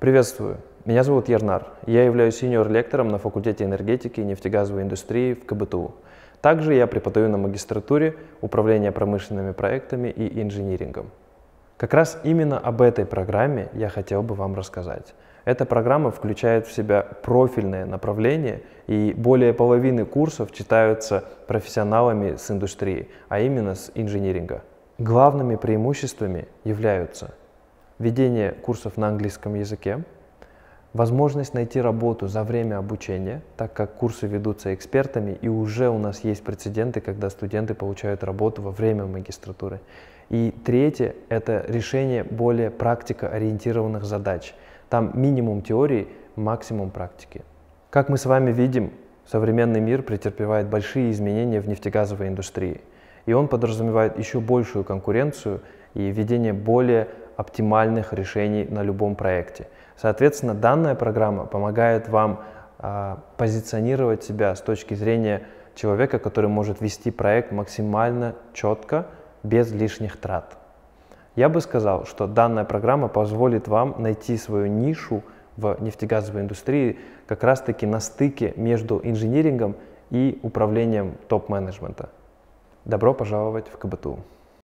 Приветствую. Меня зовут Ернар. Я являюсь сеньор-лектором на факультете энергетики и нефтегазовой индустрии в КБТУ. Также я преподаю на магистратуре управления промышленными проектами и инжинирингом. Как раз именно об этой программе я хотел бы вам рассказать. Эта программа включает в себя профильное направление, и более половины курсов читаются профессионалами с индустрии, а именно с инжиниринга. Главными преимуществами являются ведение курсов на английском языке, возможность найти работу за время обучения, так как курсы ведутся экспертами, и уже у нас есть прецеденты, когда студенты получают работу во время магистратуры. И третье – это решение более практикоориентированных задач. Там минимум теории, максимум практики. Как мы с вами видим, современный мир претерпевает большие изменения в нефтегазовой индустрии. И он подразумевает еще большую конкуренцию и введение более оптимальных решений на любом проекте. Соответственно, данная программа помогает вам а, позиционировать себя с точки зрения человека, который может вести проект максимально четко, без лишних трат. Я бы сказал, что данная программа позволит вам найти свою нишу в нефтегазовой индустрии как раз-таки на стыке между инжинирингом и управлением топ-менеджмента. Добро пожаловать в КБТУ!